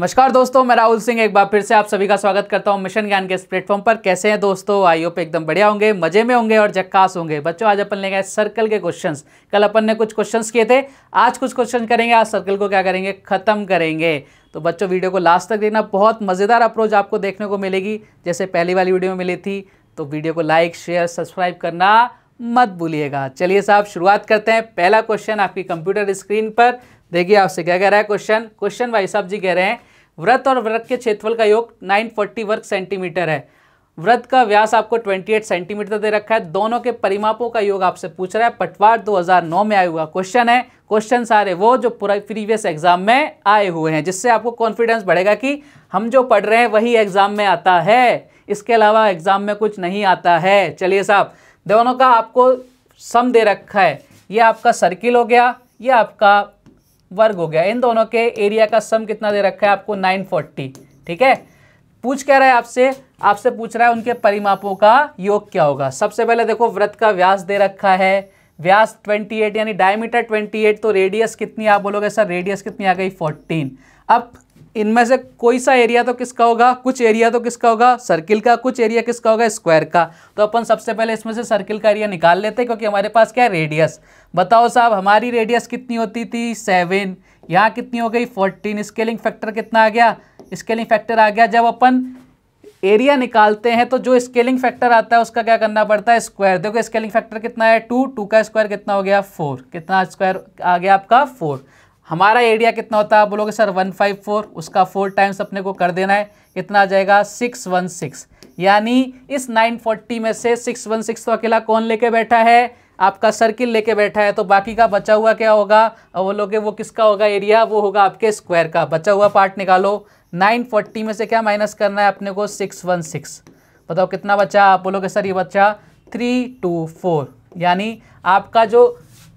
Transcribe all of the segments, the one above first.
नमस्कार दोस्तों मैं राहुल सिंह एक बार फिर से आप सभी का स्वागत करता हूं मिशन ज्ञान के इस प्लेटफॉर्म पर कैसे हैं दोस्तों आई पे एकदम बढ़िया होंगे मजे में होंगे और जक्कास होंगे बच्चों आज अपन ले गए सर्कल के क्वेश्चंस कल अपन ने कुछ क्वेश्चंस किए थे आज कुछ क्वेश्चन करेंगे आज सर्कल को क्या करेंगे ख़त्म करेंगे तो बच्चों वीडियो को लास्ट तक देखना बहुत मज़ेदार अप्रोच आपको देखने को मिलेगी जैसे पहली वाली वीडियो में मिली थी तो वीडियो को लाइक शेयर सब्सक्राइब करना मत भूलिएगा चलिए साहब शुरुआत करते हैं पहला क्वेश्चन आपकी कंप्यूटर स्क्रीन पर देखिए आपसे क्या कह रहा है क्वेश्चन क्वेश्चन भाई साहब जी कह रहे हैं व्रत और व्रत के क्षेत्रफल का योग 940 वर्ग सेंटीमीटर है व्रत का व्यास आपको 28 सेंटीमीटर दे रखा है दोनों के परिमापों का योग आपसे पूछ रहा है पटवार 2009 में आया हुआ क्वेश्चन है क्वेश्चन सारे वो जो प्रीवियस एग्जाम में आए हुए हैं जिससे आपको कॉन्फिडेंस बढ़ेगा कि हम जो पढ़ रहे हैं वही एग्जाम में आता है इसके अलावा एग्जाम में कुछ नहीं आता है चलिए साहब दोनों का आपको सम दे रखा है यह आपका सर्किल हो गया यह आपका वर्ग हो गया इन दोनों के एरिया का सम कितना दे रखा है आपको 940 ठीक है पूछ क्या रहा है आपसे आपसे पूछ रहा है उनके परिमापों का योग क्या होगा सबसे पहले देखो व्रत का व्यास दे रखा है व्यास 28 यानी डायमीटर 28 तो रेडियस कितनी आप बोलोगे सर रेडियस कितनी आ गई 14 अब इनमें से कोई सा एरिया तो किसका होगा कुछ एरिया तो किसका होगा सर्किल का कुछ एरिया किसका होगा स्क्वायर का तो अपन सबसे पहले इसमें से सर्किल का एरिया निकाल लेते हैं क्योंकि हमारे पास क्या है रेडियस बताओ साहब हमारी रेडियस कितनी होती थी सेवन यहाँ कितनी हो गई फोर्टीन स्केलिंग फैक्टर कितना आ गया स्केलिंग फैक्टर आ गया जब अपन एरिया निकालते हैं तो जो स्केलिंग फैक्टर आता है उसका क्या करना पड़ता है स्क्वायर देखो स्केलिंग फैक्टर कितना है टू टू का स्क्वायर कितना हो गया फोर कितना स्क्वायर आ गया आपका फोर हमारा एरिया कितना होता है आप बोलोगे सर वन फाइव फोर उसका फोर टाइम्स अपने को कर देना है कितना आ जाएगा सिक्स वन सिक्स यानी इस नाइन फोर्टी में से सिक्स वन सिक्स तो अकेला कौन लेके बैठा है आपका सर्किल लेके बैठा है तो बाकी का बचा हुआ क्या होगा और वो वो किसका होगा एरिया वो होगा आपके स्क्वायर का बचा हुआ पार्ट निकालो 940 में से क्या माइनस करना है अपने को 616 बताओ कितना बचा आप बोलोगे सर ये बच्चा फोर यानी आपका जो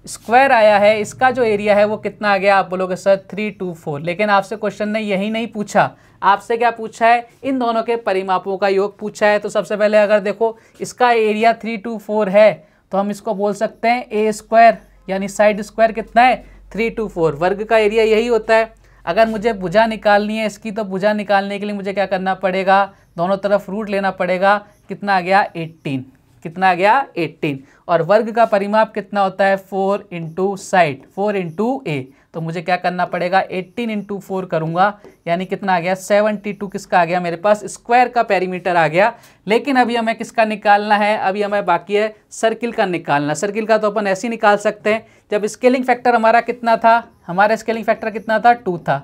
स्क्वायर आया है इसका जो एरिया है वो कितना आ गया आप बोलोगे सर थ्री टू फोर लेकिन आपसे क्वेश्चन ने यही नहीं पूछा आपसे क्या पूछा है इन दोनों के परिमापों का योग पूछा है तो सबसे पहले अगर देखो इसका एरिया थ्री टू फोर है तो हम इसको बोल सकते हैं ए स्क्वायर यानी साइड स्क्वायर कितना है थ्री टू फोर वर्ग का एरिया यही होता है अगर मुझे भुजा निकालनी है इसकी तो भुजा निकालने के लिए मुझे क्या करना पड़ेगा दोनों तरफ रूट लेना पड़ेगा कितना आ गया एट्टीन कितना आ गया 18 और वर्ग का परिमाप कितना होता है four into side four into A तो मुझे क्या करना पड़ेगा 18 इंटू फोर करूँगा यानी कितना आ गया 72 किसका आ गया मेरे पास स्क्वायर का पेरीमीटर आ गया लेकिन अभी हमें किसका निकालना है अभी हमें बाकी है सर्किल का निकालना सर्किल का तो अपन ऐसे ही निकाल सकते हैं जब स्केलिंग फैक्टर हमारा कितना था हमारा स्केलिंग फैक्टर कितना था टू था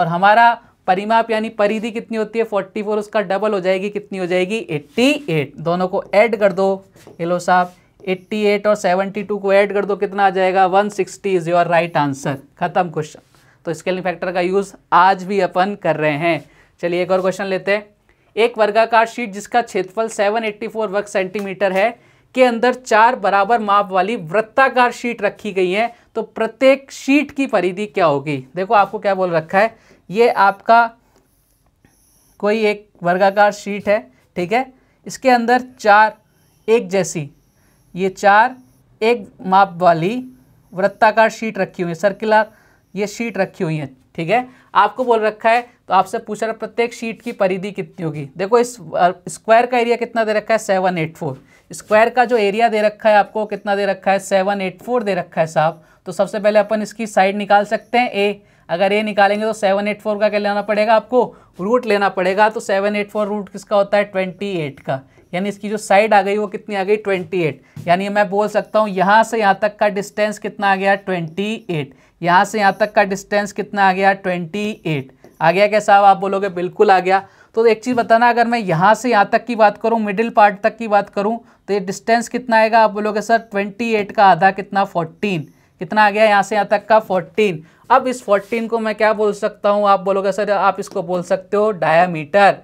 और हमारा परिमाप यानी परिधि कितनी होती है 44 उसका डबल हो जाएगी कितनी हो जाएगी 88 दोनों को ऐड कर दो हेलो साहब 88 और 72 को ऐड कर दो कितना आ जाएगा 160 sixty is your right answer खत्म क्वेश्चन तो स्केलिंग फैक्टर का यूज़ आज भी अपन कर रहे हैं चलिए एक और क्वेश्चन लेते हैं एक वर्गाकार शीट जिसका क्षेत्रफल सेवन वर्ग सेंटीमीटर है के अंदर चार बराबर माप वाली वृत्ताकार शीट रखी गई है तो प्रत्येक शीट की परिधि क्या होगी देखो आपको क्या बोल रखा है ये आपका कोई एक वर्गाकार शीट है ठीक है इसके अंदर चार एक जैसी ये चार एक माप वाली वृत्ताकार शीट रखी हुई है सर्कुलर ये शीट रखी हुई है ठीक है आपको बोल रखा है तो आपसे पूछ रहा प्रत्येक शीट की परिधि कितनी होगी देखो इस स्क्वायर का एरिया कितना दे रखा है सेवन एट फोर स्क्वायर का जो एरिया दे रखा है आपको कितना दे रखा है सेवन एट फोर दे रखा है साहब तो सबसे पहले अपन इसकी साइड निकाल सकते हैं ए अगर ये निकालेंगे तो सेवन एट फोर का क्या लेना पड़ेगा आपको रूट लेना पड़ेगा तो सेवन एट फोर रूट किसका होता है ट्वेंटी एट का यानी इसकी जो साइड आ गई वो कितनी आ गई ट्वेंटी एट यानी मैं बोल सकता हूँ यहाँ से यहाँ तक का डिस्टेंस कितना आ गया ट्वेंटी एट यहाँ से यहाँ तक का डिस्टेंस कितना आ गया ट्वेंटी एट आ गया क्या साहब आप बोलोगे बिल्कुल आ गया तो एक चीज़ बताना अगर मैं यहाँ से यहाँ तक की बात करूँ मिडिल पार्ट तक की बात करूँ तो ये डिस्टेंस कितना आएगा आप बोलोगे सर ट्वेंटी एट का आधा कितना फोर्टीन कितना आ गया यहाँ से यहाँ तक का फोर्टीन अब इस 14 को मैं क्या बोल सकता हूँ आप बोलोगे सर आप इसको बोल सकते हो डायामीटर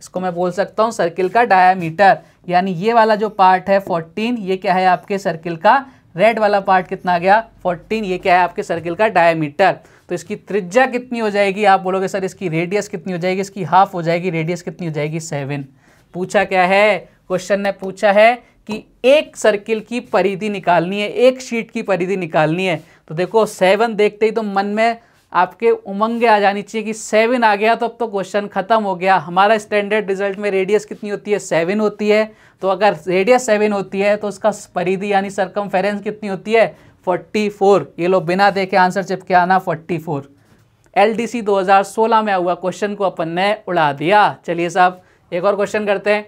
इसको मैं बोल सकता हूँ सर्किल का डायामीटर यानी ये वाला जो पार्ट है 14 ये क्या है आपके सर्किल का रेड वाला पार्ट कितना आ गया 14 ये क्या है आपके सर्किल का डायामीटर तो इसकी त्रिज्या कितनी हो जाएगी आप बोलोगे सर इसकी रेडियस कितनी हो जाएगी इसकी हाफ हो जाएगी रेडियस कितनी हो जाएगी सेवन पूछा क्या है क्वेश्चन ने पूछा है कि एक सर्किल की परिधि निकालनी है एक शीट की परिधि निकालनी है तो देखो सेवन देखते ही तो मन में आपके उमंगे आ जानी चाहिए कि सेवन आ गया तो अब तो क्वेश्चन खत्म हो गया हमारा स्टैंडर्ड रिजल्ट में रेडियस कितनी होती है सेवन होती है तो अगर रेडियस सेवन होती है तो उसका परिधि यानी सरकम कितनी होती है फोर्टी फोर ये लोग बिना देखे आंसर चिपके आना forty four L D C दो हज़ार सोलह में हुआ क्वेश्चन को अपन ने उड़ा दिया चलिए साहब एक और क्वेश्चन करते हैं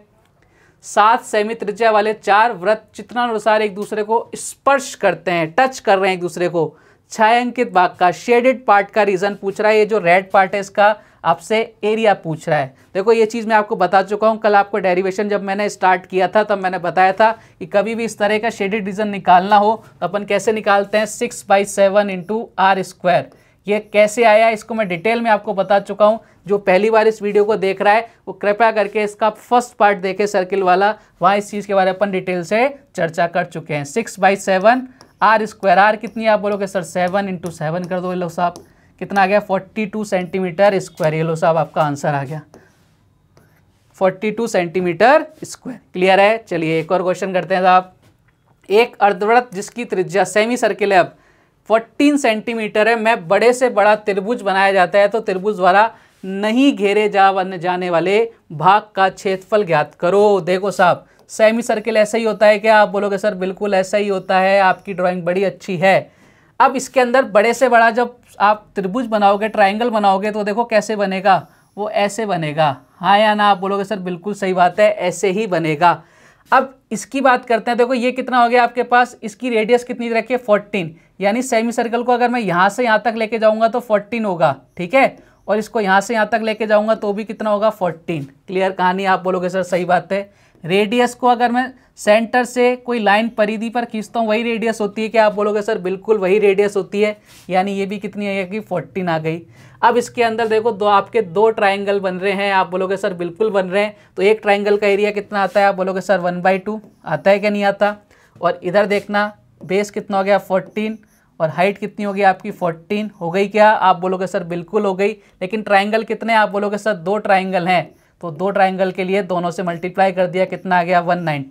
सात सेमी त्रिज्या वाले चार व्रत चित्रानुसार एक दूसरे को स्पर्श करते हैं टच कर रहे हैं एक दूसरे को छायांकित भाग का शेडेड पार्ट का रीज़न पूछ रहा है ये जो रेड पार्ट है इसका आपसे एरिया पूछ रहा है देखो ये चीज़ मैं आपको बता चुका हूँ कल आपको डेरिवेशन जब मैंने स्टार्ट किया था तब मैंने बताया था कि कभी भी इस तरह का शेडेड रीजन निकालना हो तो अपन कैसे निकालते हैं six by seven into are square ये कैसे आया इसको मैं डिटेल में आपको बता चुका हूँ जो पहली बार इस वीडियो को देख रहा है वो कृपया करके इसका फर्स्ट पार्ट देखे सर्किल वाला वहाँ इस चीज़ के बारे में अपन डिटेल से चर्चा कर चुके हैं six by seven R square R कितनी आप बोलोगे सर सेवन इंटू सेवन कर दो ये लो साहब कितना आ गया फोर्टी टू सेंटीमीटर स्क्वायर ये लो साहब आपका आंसर आ गया forty two centimetre square clear है चलिए एक और क्वेश्चन करते हैं साहब एक अर्धवृत्त जिसकी त्रिज्या सेमी सर्किल है अब 14 सेंटीमीटर है मैं बड़े से बड़ा त्रिभुज बनाया जाता है तो त्रिभुज द्वारा नहीं घेरे जा जाने वाले भाग का क्षेत्रफल ज्ञात करो देखो साहब सेमी सर्किल ऐसा ही होता है क्या आप बोलोगे सर बिल्कुल ऐसा ही होता है आपकी ड्राइंग बड़ी अच्छी है अब इसके अंदर बड़े से बड़ा जब आप त्रिभुज बनाओगे ट्राइंगल बनाओगे तो देखो कैसे बनेगा वो ऐसे बनेगा हाँ या ना आप बोलोगे सर बिल्कुल सही बात है ऐसे ही बनेगा अब इसकी बात करते हैं देखो ये कितना हो गया आपके पास इसकी रेडियस कितनी रखी है फोर्टीन यानी सेमी सर्कल को अगर मैं यहाँ से यहाँ तक लेके जाऊँगा तो फोर्टीन होगा ठीक है और इसको यहाँ से यहाँ तक लेके जाऊँगा तो भी कितना होगा फोर्टीन क्लियर कहानी आप बोलोगे सर सही बात है रेडियस को अगर मैं सेंटर से कोई लाइन परिधि पर खींचता हूँ वही रेडियस होती है क्या आप बोलोगे सर बिल्कुल वही रेडियस होती है यानी ये भी कितनी है कि फोर्टीन आ गई अब इसके अंदर देखो दो आपके दो ट्राइंगल बन रहे हैं आप बोलोगे सर बिल्कुल बन रहे हैं तो एक ट्राइंगल का एरिया कितना आता है आप बोलोगे सर वन बाई टू आता है क्या नहीं आता और इधर देखना बेस कितना हो गया फोर्टीन और हाइट कितनी हो गई आपकी 14 हो गई क्या आप बोलोगे सर बिल्कुल हो गई लेकिन ट्राइंगल कितने आप बोलोगे सर दो ट्राइंगल हैं तो दो ट्राइंगल के लिए दोनों से मल्टीप्लाई कर दिया कितना आ गया वन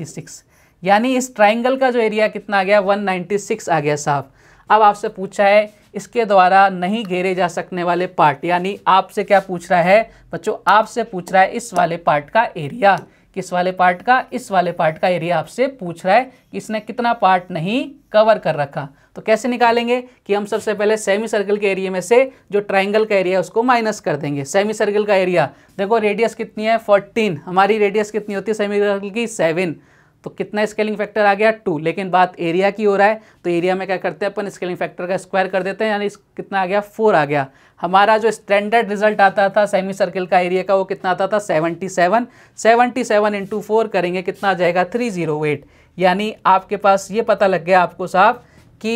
यानी इस ट्राइंगल का जो एरिया कितना आ गया वन आ गया साहब अब आपसे पूछा है इसके द्वारा नहीं घेरे जा सकने वाले पार्ट यानी आपसे क्या पूछ रहा है बच्चों आपसे पूछ रहा है इस वाले पार्ट का एरिया किस वाले पार्ट का इस वाले पार्ट का एरिया आपसे पूछ रहा है कि इसने कितना पार्ट नहीं कवर कर रखा तो कैसे निकालेंगे कि हम सबसे पहले सेमी सर्कल के एरिया में से जो ट्राइंगल का एरिया है उसको माइनस कर देंगे सेमी सर्कल का एरिया देखो रेडियस कितनी है 14 हमारी रेडियस कितनी होती है सेमी सर्कल की सेवन तो कितना स्केलिंग फैक्टर आ गया टू लेकिन बात एरिया की हो रहा है तो एरिया में क्या करते हैं अपन स्केलिंग फैक्टर का स्क्वायर कर देते हैं यानी कितना आ गया फोर आ गया हमारा जो स्टैंडर्ड रिजल्ट आता था सेमी सर्कल का एरिया का वो कितना आता था seventy seven seventy seven into four करेंगे कितना आ जाएगा थ्री जीरो एट यानी आपके पास ये पता लग गया आपको साहब कि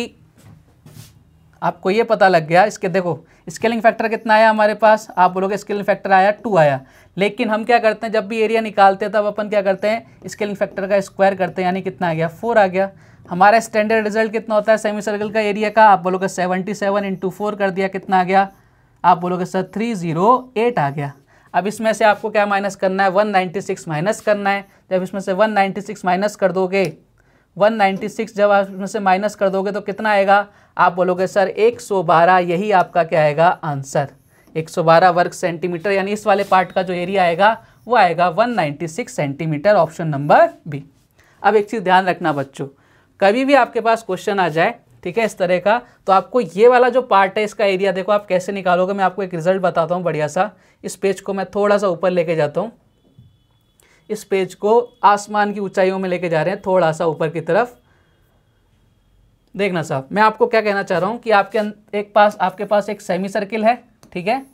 आपको ये पता लग गया इसके देखो स्केलिंग फैक्टर कितना आया हमारे पास आप बोलोगे स्केलिंग फैक्टर आया टू आया लेकिन हम क्या करते हैं जब भी एरिया निकालते हैं तब अपन क्या करते हैं स्केलिंग फैक्टर का स्क्वायर करते हैं यानी कितना आ गया फोर आ गया हमारा स्टैंडर्ड रिजल्ट कितना होता है सेमी सर्कल का एरिया का आप बोलोगे सेवेंटी सेवन इंटू फोर कर दिया कितना आ गया आप बोलोगे सर थ्री जीरो एट आ गया अब इसमें से आपको क्या माइनस करना है वन नाइन्टी सिक्स माइनस करना है जब इसमें से वन नाइन्टी सिक्स माइनस कर दोगे वन नाइन्टी सिक्स जब आप इसमें से माइनस कर दोगे तो कितना आएगा आप बोलोगे सर 112 यही आपका क्या आएगा आंसर 112 वर्ग सेंटीमीटर यानी इस वाले पार्ट का जो एरिया आएगा वो आएगा 196 सेंटीमीटर ऑप्शन नंबर बी अब एक चीज़ ध्यान रखना बच्चों कभी भी आपके पास क्वेश्चन आ जाए ठीक है इस तरह का तो आपको ये वाला जो पार्ट है इसका एरिया देखो आप कैसे निकालोगे मैं आपको एक रिजल्ट बताता हूँ बढ़िया सा इस पेज को मैं थोड़ा सा ऊपर लेके जाता हूँ इस पेज को आसमान की ऊंचाइयों में लेके जा रहे हैं थोड़ा सा ऊपर की तरफ देखना साहब मैं आपको क्या कहना चाह रहा हूँ कि आपके अं-, एक पास आपके पास एक सेमी सर्किल है ठीक है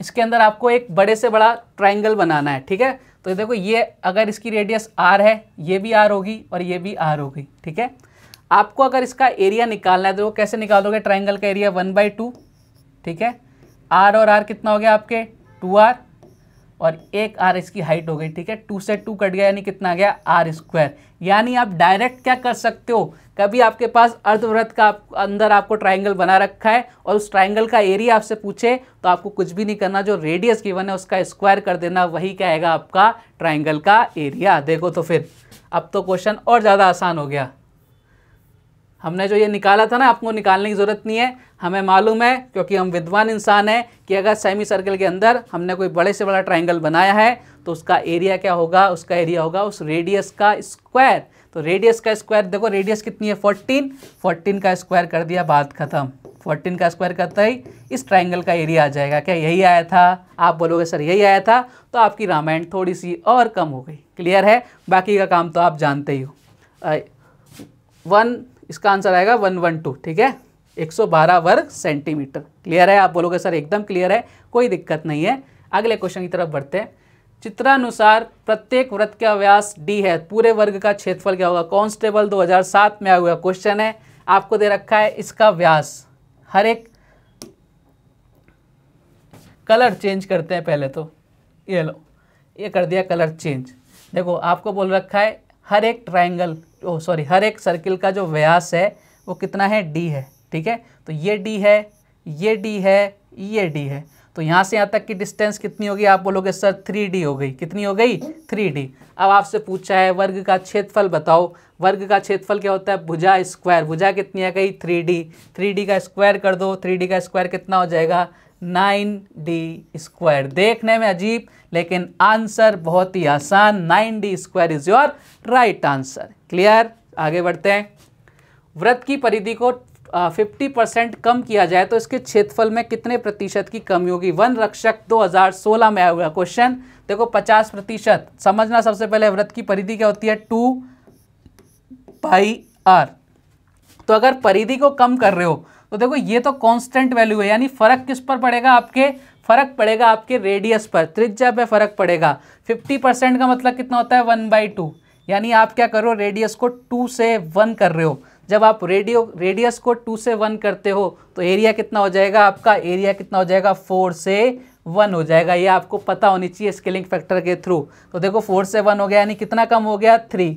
इसके अंदर आपको एक बड़े से बड़ा ट्राइंगल बनाना है ठीक है तो देखो ये अगर इसकी रेडियस आर है ये भी आर होगी और ये भी आर होगी ठीक है आपको अगर इसका एरिया निकालना है तो वो कैसे निकालोगे ट्राइंगल का एरिया वन बाई टू ठीक है आर और आर कितना हो गया आपके टू आर और एक आर इसकी हाइट हो गई ठीक है टू से टू कट गया यानी कितना गया आर स्क्वायर यानी आप डायरेक्ट क्या कर सकते हो कभी आपके पास अर्धवृत्त का आप, अंदर आपको ट्राइंगल बना रखा है और उस ट्राइंगल का एरिया आपसे पूछे तो आपको कुछ भी नहीं करना जो रेडियस गिवन है उसका स्क्वायर कर देना वही क्या आएगा आपका ट्राइंगल का एरिया देखो तो फिर अब तो क्वेश्चन और ज़्यादा आसान हो गया हमने जो ये निकाला था ना आपको निकालने की ज़रूरत नहीं है हमें मालूम है क्योंकि हम विद्वान इंसान हैं कि अगर सेमी सर्कल के अंदर हमने कोई बड़े से बड़ा ट्राइंगल बनाया है तो उसका एरिया क्या होगा उसका एरिया होगा उस रेडियस का स्क्वायर तो रेडियस का स्क्वायर देखो रेडियस कितनी है फोर्टीन फोर्टीन का स्क्वायर कर दिया बात खत्म फोर्टीन का स्क्वायर करता ही इस ट्राइंगल का एरिया आ जाएगा क्या यही आया था आप बोलोगे सर यही आया था तो आपकी रामायण थोड़ी सी और कम हो गई क्लियर है बाकी का काम तो आप जानते ही हो वन इसका आंसर आएगा वन वन टू ठीक है एक सौ बारह वर्ग सेंटीमीटर क्लियर है आप बोलोगे सर एकदम क्लियर है कोई दिक्कत नहीं है अगले क्वेश्चन की तरफ बढ़ते हैं चित्रानुसार प्रत्येक व्रत का व्यास डी है पूरे वर्ग का क्षेत्रफल क्या होगा कॉन्स्टेबल दो में आया हुआ क्वेश्चन है आपको दे रखा है इसका व्यास हर एक कलर चेंज करते हैं पहले तो ये लो ये कर दिया कलर चेंज देखो आपको बोल रखा है हर एक ट्रायंगल सॉरी हर एक सर्किल का जो व्यास है वो कितना है डी है ठीक है तो ये डी है ये डी है ये डी है तो यहाँ से यहाँ तक की डिस्टेंस कितनी होगी आप बोलोगे सर थ्री डी हो गई कितनी हो गई थ्री डी अब आपसे पूछा है वर्ग का क्षेत्रफल बताओ वर्ग का क्षेत्रफल क्या होता है भुजा स्क्वायर भुजा कितनी आ गई थ्री डी थ्री डी का स्क्वायर कर दो थ्री डी का स्क्वायर कितना हो जाएगा नाइन डी स्क्वायर देखने में अजीब लेकिन आंसर बहुत ही आसान nine D square is your right answer clear आगे बढ़ते हैं व्रत की परिधि को फिफ्टी परसेंट कम किया जाए तो इसके क्षेत्रफल में कितने प्रतिशत की कमी होगी वन रक्षक 2016 में आया हुआ क्वेश्चन देखो 50 प्रतिशत समझना सबसे पहले व्रत की परिधि क्या होती है टू पाई आर तो अगर परिधि को कम कर रहे हो तो देखो ये तो कांस्टेंट वैल्यू है यानी फ़र्क किस पर पड़ेगा आपके फ़र्क पड़ेगा आपके रेडियस पर त्रिज्या पे फ़र्क पड़ेगा 50 परसेंट का मतलब कितना होता है वन बाई टू यानी आप क्या करो रेडियस को टू से वन कर रहे हो जब आप रेडियो रेडियस को टू से वन करते हो तो एरिया कितना हो जाएगा आपका एरिया कितना हो जाएगा फोर से वन हो जाएगा ये आपको पता होनी चाहिए स्केलिंग फैक्टर के थ्रू तो देखो फोर से वन हो गया यानी कितना कम हो गया थ्री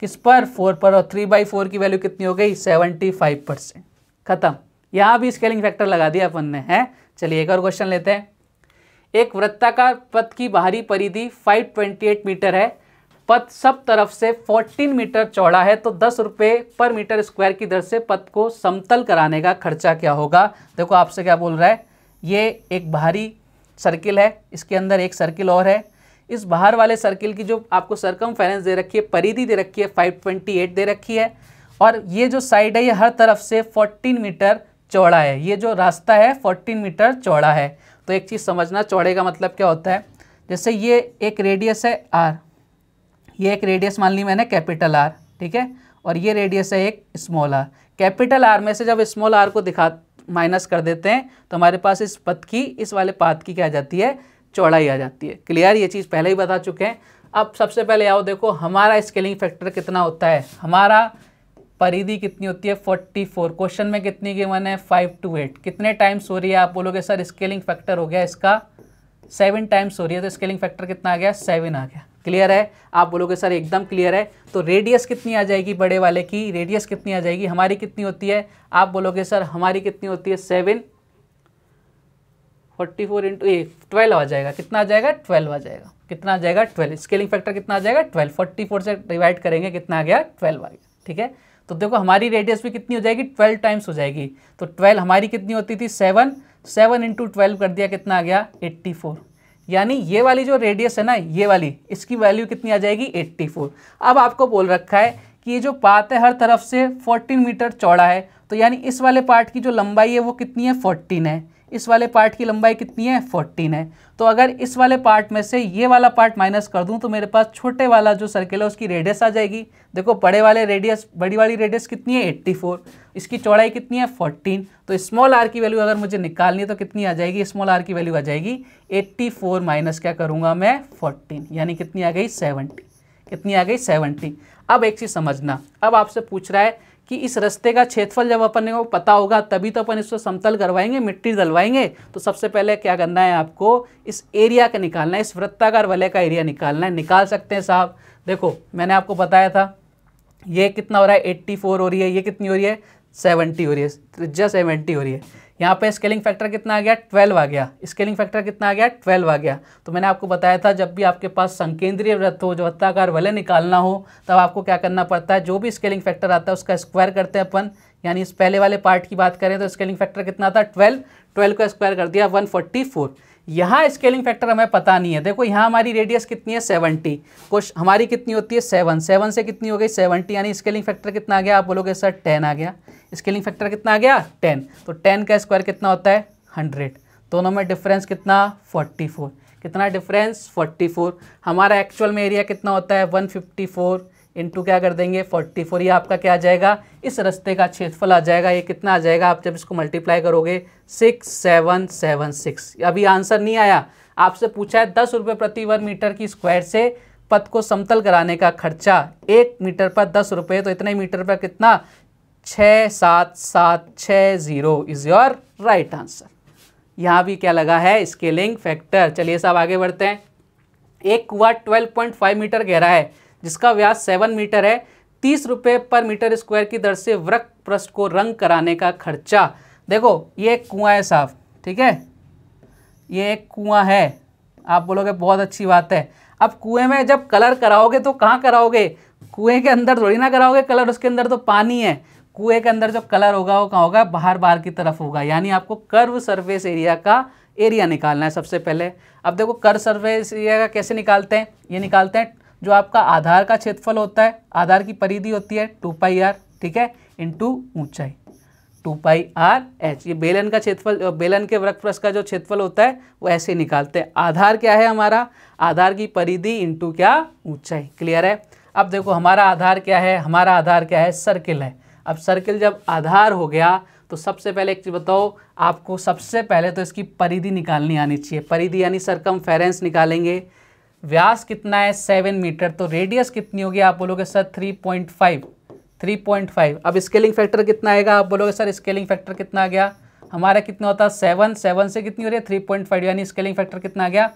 किस पर फोर पर और थ्री बाई फोर की वैल्यू कितनी हो गई सेवेंटी फाइव परसेंट खत्म यहाँ भी स्केलिंग फैक्टर लगा दिया अपन ने है चलिए एक और क्वेश्चन लेते हैं एक वृत्ताकार पथ की बाहरी परिधि 528 मीटर है पथ सब तरफ से 14 मीटर चौड़ा है तो दस रुपये पर मीटर स्क्वायर की दर से पथ को समतल कराने का खर्चा क्या होगा देखो आपसे क्या बोल रहा है ये एक बाहरी सर्किल है इसके अंदर एक सर्किल और है इस बाहर वाले सर्किल की जो आपको सरकम दे रखी है परिधि दे रखी है फाइव दे रखी है और ये जो साइड है ये हर तरफ से 14 मीटर चौड़ा है ये जो रास्ता है 14 मीटर चौड़ा है तो एक चीज़ समझना चौड़े का मतलब क्या होता है जैसे ये एक रेडियस है आर ये एक रेडियस मान ली मैंने कैपिटल आर ठीक है और ये रेडियस है एक स्मॉल आर कैपिटल आर में से जब स्मॉल आर को दिखा माइनस कर देते हैं तो हमारे पास इस पथ की इस वाले पाथ की क्या आ जाती है चौड़ाई आ जाती है क्लियर ये चीज़ पहले ही बता चुके हैं अब सबसे पहले आओ देखो हमारा स्केलिंग फैक्टर कितना होता है हमारा परिधि कितनी होती है 44 क्वेश्चन में कितनी गिवन है 5 टू 8 कितने टाइम्स हो रही है आप बोलोगे सर स्केलिंग फैक्टर हो गया इसका सेवन टाइम्स हो रही है तो स्केलिंग फैक्टर कितना आ गया सेवन आ गया क्लियर है आप बोलोगे सर एकदम क्लियर है तो रेडियस कितनी आ जाएगी बड़े वाले की रेडियस कितनी आ जाएगी हमारी कितनी होती है आप बोलोगे सर हमारी कितनी होती है seven forty four into eight twelve आ जाएगा कितना आ जाएगा ट्वेल्व आ जाएगा कितना आ जाएगा ट्वेल्व स्केलिंग फैक्टर कितना आ जाएगा ट्वेल्व फोर्टी फोर से डिवाइड करेंगे कितना आ गया ट्वेल्व आ गया ठीक है तो देखो हमारी रेडियस भी कितनी हो जाएगी ट्वेल्व टाइम्स हो जाएगी तो ट्वेल्व हमारी कितनी होती थी सेवन सेवन इंटू ट्वेल्व कर दिया कितना आ गया एट्टी फोर यानी ये वाली जो रेडियस है ना ये वाली इसकी वैल्यू कितनी आ जाएगी एट्टी फोर अब आपको बोल रखा है कि ये जो पात है हर तरफ से फोर्टीन मीटर चौड़ा है तो यानी इस वाले पार्ट की जो लंबाई है वो कितनी है फोर्टीन है इस वाले पार्ट की लंबाई कितनी है फोर्टीन है तो अगर इस वाले पार्ट में से ये वाला पार्ट माइनस कर दूं तो मेरे पास छोटे वाला जो सर्किल है उसकी रेडियस आ जाएगी देखो बड़े वाले रेडियस बड़ी वाली रेडियस कितनी है एट्टी फोर इसकी चौड़ाई कितनी है फोर्टीन तो स्मॉल आर की वैल्यू अगर मुझे निकालनी है तो कितनी आ जाएगी स्मॉल आर की वैल्यू आ जाएगी एट्टी फोर माइनस क्या करूँगा मैं फोर्टीन यानी कितनी आ गई सेवनटी कितनी आ गई सेवनटी अब एक चीज़ समझना अब आपसे पूछ रहा है कि इस रस्ते का क्षेत्रफल जब अपन को पता होगा तभी तो अपन इसको समतल करवाएंगे मिट्टी डलवाएंगे तो सबसे पहले क्या करना है आपको इस एरिया का निकालना है इस वृत्ताकार वलय का एरिया निकालना है निकाल सकते हैं साहब देखो मैंने आपको बताया था ये कितना हो रहा है एट्टी फोर हो रही है ये कितनी हो रही है सेवेंटी हो रही है त्रिज्या सेवेंटी हो रही है यहाँ पे स्केलिंग फैक्टर कितना आ गया ट्वेल्व आ गया स्केलिंग फैक्टर कितना आ गया ट्वेल्व आ गया तो मैंने आपको बताया था जब भी आपके पास संकेंद्रीय वृत्त हो जो वत्ताकार वलय निकालना हो तब आपको क्या करना पड़ता है जो भी स्केलिंग फैक्टर आता है उसका स्क्वायर करते हैं अपन यानी इस पहले वाले पार्ट की बात करें तो स्केलिंग फैक्टर कितना था ट्वेल्व ट्वेल्व का स्क्वायर कर दिया वन फोर्टी फोर यहाँ स्केलिंग फैक्टर हमें पता नहीं है देखो यहाँ हमारी रेडियस कितनी है सेवनटी कुछ हमारी कितनी होती है सेवन सेवन से कितनी हो गई सेवेंटी यानी स्केलिंग फैक्टर कितना आ गया आप बोलोगे सर टेन आ गया स्केलिंग फैक्टर कितना आ गया टेन तो टेन का स्क्वायर कितना होता है हंड्रेड दोनों में डिफरेंस कितना फोर्टी फोर कितना डिफरेंस फोर्टी फोर हमारा एक्चुअल में एरिया कितना होता है वन फिफ्टी फोर इंटू क्या कर देंगे फोर्टी फोर ये आपका क्या आ जाएगा इस रस्ते का क्षेत्रफल आ जाएगा ये कितना आ जाएगा आप जब इसको मल्टीप्लाई करोगे सिक्स सेवन सेवन सिक्स अभी आंसर नहीं आया आपसे पूछा है दस रुपये प्रति वर्ग मीटर की स्क्वायर से पथ को समतल कराने का खर्चा एक मीटर पर दस रुपये तो इतने मीटर पर कितना छः सात सात छः zero is your right answer यहाँ भी क्या लगा है स्केलिंग फैक्टर चलिए साहब आगे बढ़ते हैं एक कुआ 12.5 मीटर गहरा है जिसका व्यास सेवन मीटर है तीस रुपये पर मीटर स्क्वायर की दर से वृक्ष पृष्ठ को रंग कराने का खर्चा देखो ये एक कुआँ है साहब ठीक है ये एक कुआँ है आप बोलोगे बहुत अच्छी बात है अब कुएं में जब कलर कराओगे तो कहाँ कराओगे कुएं के अंदर थोड़ी ना कराओगे कलर उसके अंदर तो पानी है कुएं के अंदर जो कलर होगा वो कहाँ होगा बाहर बाहर की तरफ होगा यानी आपको कर्व सर्वेस एरिया का एरिया निकालना है सबसे पहले अब देखो कर्व सर्वेस एरिया का कैसे निकालते हैं ये निकालते हैं जो आपका आधार का क्षेत्रफल होता है आधार की परिधि होती है टू पाई आर ठीक है टू ऊंचाई टू पाई आर एच ये बेलन का क्षेत्रफल बेलन के वृक्ष का जो क्षेत्रफल होता है वो ऐसे निकालते हैं आधार क्या है हमारा आधार की परिधि इंटू क्या ऊंचाई क्लियर है अब देखो हमारा आधार क्या है हमारा आधार क्या है सर्किल है अब सर्किल जब आधार हो गया तो सबसे पहले एक चीज़ बताओ आपको सबसे पहले तो इसकी परिधि निकालनी आनी चाहिए परिधि यानी सरकम निकालेंगे व्यास कितना है सेवन मीटर तो रेडियस कितनी होगी आप बोलोगे sir three point five three point five अब स्केलिंग फैक्टर कितना आएगा आप बोलोगे सर स्केलिंग फैक्टर कितना आ गया हमारा कितना होता है सेवन सेवन से कितनी हो रही है थ्री पॉइंट फाइव यानी स्केलिंग फैक्टर कितना आ गया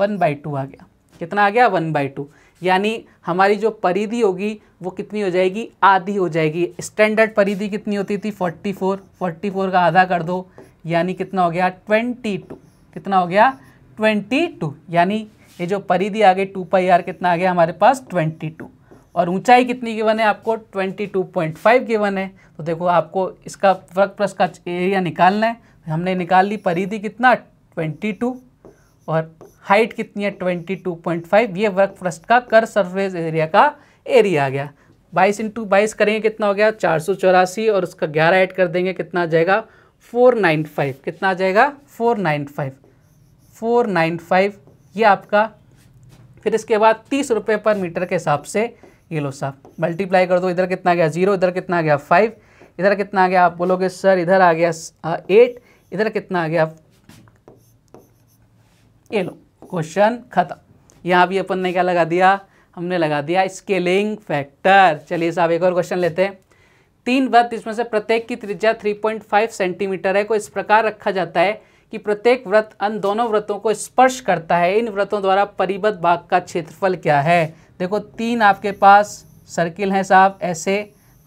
वन बाई टू आ गया कितना आ गया वन बाई टू यानी हमारी जो परिधि होगी वो कितनी हो जाएगी आधी हो जाएगी स्टैंडर्ड परिधि कितनी होती थी फोर्टी फोर फोर्टी फोर का आधा कर दो यानी कितना हो गया ट्वेंटी टू कितना हो गया ट्वेंटी टू यानी ये जो परिधि आ गई टू पाई आर कितना आ गया हमारे पास ट्वेंटी टू और ऊंचाई कितनी गिवन है आपको twenty two point five given है तो देखो आपको इसका वर्क प्लस का एरिया निकालना है तो हमने निकाल ली परिधि कितना ट्वेंटी टू और हाइट कितनी है ट्वेंटी टू पॉइंट फाइव ये वर्क प्लस का कर सरफेस एरिया का एरिया आ गया बाईस इंटू बाईस करेंगे कितना हो गया चार सौ चौरासी और उसका ग्यारह ऐड कर देंगे कितना आ जाएगा फोर नाइन फाइव कितना आ जाएगा four nine five four nine five ये आपका फिर इसके बाद तीस रुपये पर मीटर के हिसाब से ये लो साहब मल्टीप्लाई कर दो इधर कितना गया जीरो इधर कितना गया फाइव इधर कितना आ गया आप बोलोगे सर इधर आ गया एट इधर कितना आ गया ये लो क्वेश्चन खत्म यहाँ भी अपन ने क्या लगा दिया हमने लगा दिया स्केलिंग फैक्टर चलिए साहब एक और क्वेश्चन लेते हैं तीन वृत्त इसमें से प्रत्येक की त्रिज्या 3.5 सेंटीमीटर है को इस प्रकार रखा जाता है कि प्रत्येक व्रत अन दोनों व्रतों को स्पर्श करता है इन व्रतों द्वारा परिबद्ध भाग का क्षेत्रफल क्या है देखो तीन आपके पास सर्किल हैं साहब ऐसे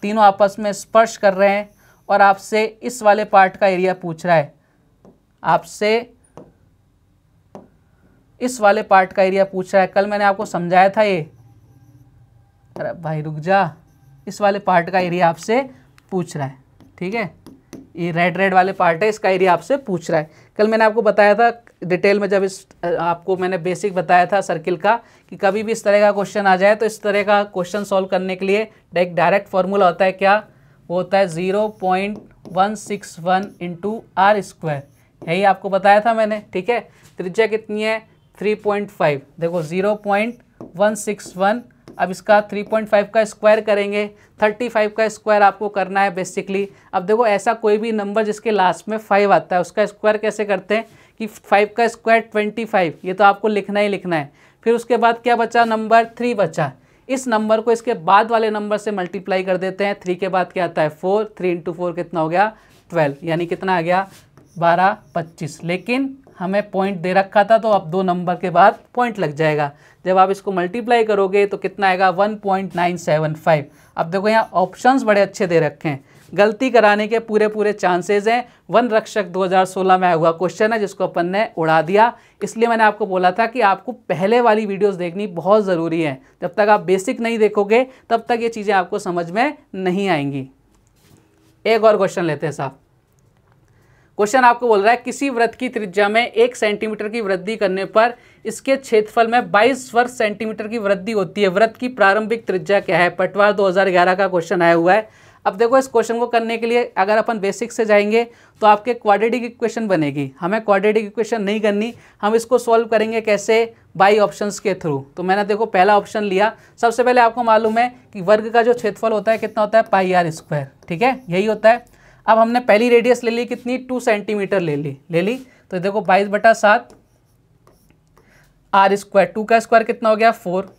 तीनों आपस में स्पर्श कर रहे हैं और आपसे इस वाले पार्ट का एरिया पूछ रहा है आपसे इस वाले पार्ट का एरिया पूछ रहा है कल मैंने आपको समझाया था ये अरे भाई रुक जा इस वाले पार्ट का एरिया आपसे पूछ रहा है ठीक है ये रेड रेड वाले पार्ट है इसका एरिया आपसे पूछ रहा है कल मैंने आपको बताया था डिटेल में जब इस आपको मैंने बेसिक बताया था सर्किल का कि कभी भी इस तरह का क्वेश्चन आ जाए तो इस तरह का क्वेश्चन सॉल्व करने के लिए एक डायरेक्ट फार्मूला होता है क्या वो होता है zero point one six one into are square यही आपको बताया था मैंने ठीक है त्रिज्या कितनी है थ्री पॉइंट फाइव देखो zero point one six one अब इसका 3.5 का स्क्वायर करेंगे 35 का स्क्वायर आपको करना है बेसिकली अब देखो ऐसा कोई भी नंबर जिसके लास्ट में फाइव आता है उसका स्क्वायर कैसे करते हैं कि फाइव का स्क्वायर 25 ये तो आपको लिखना ही लिखना है फिर उसके बाद क्या बचा नंबर थ्री बचा इस नंबर को इसके बाद वाले नंबर से मल्टीप्लाई कर देते हैं थ्री के बाद क्या आता है फोर थ्री इंटू फोर कितना हो गया ट्वेल्व यानी कितना आ गया बारह पच्चीस लेकिन हमें पॉइंट दे रखा था तो अब दो नंबर के बाद पॉइंट लग जाएगा जब आप इसको मल्टीप्लाई करोगे तो कितना आएगा 1.975 अब देखो यहाँ ऑप्शंस बड़े अच्छे दे रखे हैं गलती कराने के पूरे पूरे चांसेस हैं वन रक्षक 2016 में आया हुआ क्वेश्चन है जिसको अपन ने उड़ा दिया इसलिए मैंने आपको बोला था कि आपको पहले वाली वीडियोस देखनी बहुत ज़रूरी है जब तक आप बेसिक नहीं देखोगे तब तक ये चीज़ें आपको समझ में नहीं आएंगी एक और क्वेश्चन लेते हैं साहब क्वेश्चन आपको बोल रहा है किसी वृत्त की त्रिज्या में एक सेंटीमीटर की वृद्धि करने पर इसके क्षेत्रफल में बाईस वर्ष सेंटीमीटर की वृद्धि होती है वृत्त की प्रारंभिक त्रिज्या क्या है पटवार 2011 का क्वेश्चन आया हुआ है अब देखो इस क्वेश्चन को करने के लिए अगर अपन बेसिक से जाएंगे तो आपके क्वाड्रेटिक इक्वेशन बनेगी हमें क्वाड्रेटिक इक्वेशन नहीं करनी हम इसको सॉल्व करेंगे कैसे बाई ऑप्शंस के थ्रू तो मैंने देखो पहला ऑप्शन लिया सबसे पहले आपको मालूम है कि वर्ग का जो क्षेत्रफल होता है कितना होता है पाई आर स्क्वायर ठीक है यही होता है अब हमने पहली रेडियस ले ली कितनी टू सेंटीमीटर ले ली ले ली तो देखो बाईस बटा सात आर स्क्वायर टू का स्क्वायर कितना हो गया फोर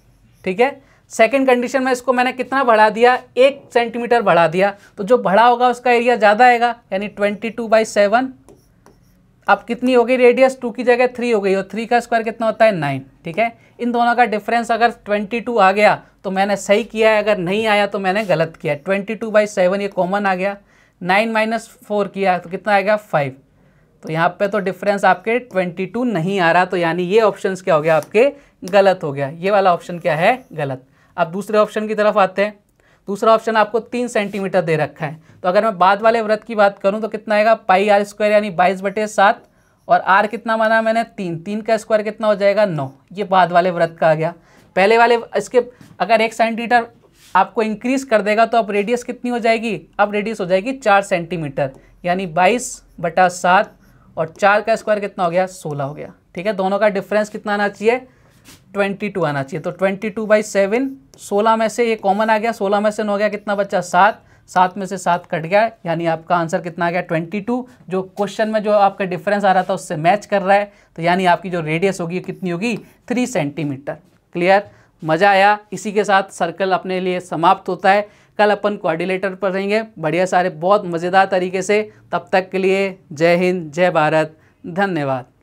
ठीक है सेकेंड कंडीशन में इसको मैंने कितना बढ़ा दिया एक सेंटीमीटर बढ़ा दिया तो जो बढ़ा होगा उसका एरिया ज़्यादा आएगा यानी ट्वेंटी टू बाई सेवन अब कितनी हो गई रेडियस टू की जगह थ्री हो गई और थ्री का स्क्वायर कितना होता है नाइन ठीक है इन दोनों का डिफरेंस अगर ट्वेंटी टू आ गया तो मैंने सही किया है अगर नहीं आया तो मैंने गलत किया ट्वेंटी टू बाई सेवन ये कॉमन आ गया नाइन माइनस फोर किया तो कितना आएगा फाइव तो यहाँ पे तो डिफरेंस आपके ट्वेंटी टू नहीं आ रहा तो यानी ये ऑप्शन क्या हो गया आपके गलत हो गया ये वाला ऑप्शन क्या है गलत अब दूसरे ऑप्शन की तरफ आते हैं दूसरा ऑप्शन आपको तीन सेंटीमीटर दे रखा है तो अगर मैं बाद वाले व्रत की बात करूँ तो कितना आएगा पाई आर स्क्वायर यानी बाईस बटे सात और आर कितना माना मैंने तीन तीन का स्क्वायर कितना हो जाएगा नौ ये बाद वाले व्रत का आ गया पहले वाले इसके अगर एक सेंटीमीटर आपको इंक्रीज कर देगा तो अब रेडियस कितनी हो जाएगी अब रेडियस हो जाएगी चार सेंटीमीटर यानी बाईस बटा सात और चार का स्क्वायर कितना हो गया सोलह हो गया ठीक है दोनों का डिफरेंस कितना आना चाहिए ट्वेंटी टू आना चाहिए तो ट्वेंटी टू बाई सेवन सोलह में से ये कॉमन आ गया सोलह में से नौ गया कितना बच्चा सात सात में से सात कट गया यानी आपका आंसर कितना आ गया ट्वेंटी टू जो क्वेश्चन में जो आपका डिफरेंस आ रहा था उससे मैच कर रहा है तो यानी आपकी जो रेडियस होगी कितनी होगी थ्री सेंटीमीटर क्लियर मज़ा आया इसी के साथ सर्कल अपने लिए समाप्त होता है कल अपन कोऑर्डिनेटर पर रहेंगे बढ़िया सारे बहुत मज़ेदार तरीके से तब तक के लिए जय हिंद जय भारत धन्यवाद